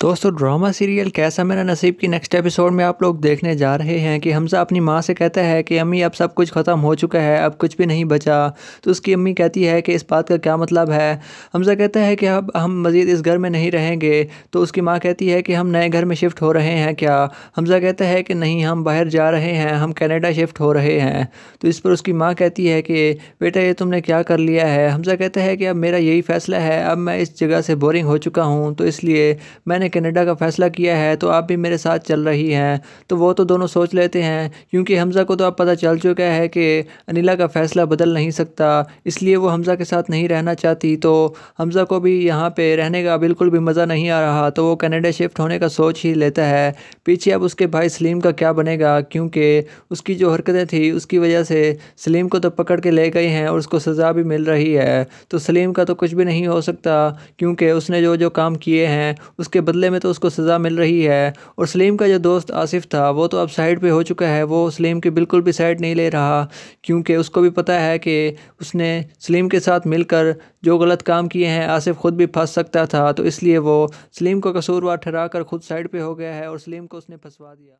दोस्तों drama serial कैसा मेरा नसीब की नेक्स्ट एपिसोड में आप लोग देखने जा रहे हैं कि हमजा अपनी माँ से कहता है कि अम्मी अब सब कुछ ख़त्म हो चुका है अब कुछ भी नहीं बचा तो उसकी अम्मी कहती है कि इस बात का क्या मतलब है हमजा कहता है कि अब हम मज़ीद इस घर में नहीं रहेंगे तो उसकी माँ कहती है कि हम नए घर में शिफ्ट हो रहे हैं क्या हमजा कहता है कि नहीं हम बाहर जा रहे हैं हम कैनेडा शिफ्ट हो रहे हैं तो इस पर उसकी माँ कहती है कि बेटा ये तुमने क्या कर लिया है हमजा कहता है कि अब मेरा यही फ़ैसला है अब मैं इस जगह से बोरिंग हो चुका हूँ तो इसलिए मैंने ने कनाडा का फैसला किया है तो आप भी मेरे साथ चल रही हैं तो वो तो दोनों सोच लेते हैं क्योंकि हमज़ा को तो अब पता चल चुका है कि अनिला का फ़ैसला बदल नहीं सकता इसलिए वो हमज़ा के साथ नहीं रहना चाहती तो हमज़ा को भी यहाँ पर रहने का बिल्कुल भी मज़ा नहीं आ रहा तो वो कनाडा शिफ्ट होने का सोच ही लेता है पीछे अब उसके भाई सलीम का क्या बनेगा क्योंकि उसकी जो हरकतें थी उसकी वजह से सलीम को तो पकड़ के ले गए हैं और उसको सज़ा भी मिल रही है तो सलीम का तो कुछ भी नहीं हो सकता क्योंकि उसने जो जो काम किए हैं उसके बदले बदले में तो उसको सज़ा मिल रही है और सलीम का जो दोस्त आसिफ था वो तो अब साइड पर हो चुका है वो सलीम की बिल्कुल भी साइड नहीं ले रहा क्योंकि उसको भी पता है कि उसने सलीम के साथ मिलकर जो गलत काम किए हैं आसिफ ख़ुद भी फंस सकता था तो इसलिए वो सलीम को कसूरवार ठहरा कर खुद साइड पर हो गया है और सलीम को उसने फंसवा दिया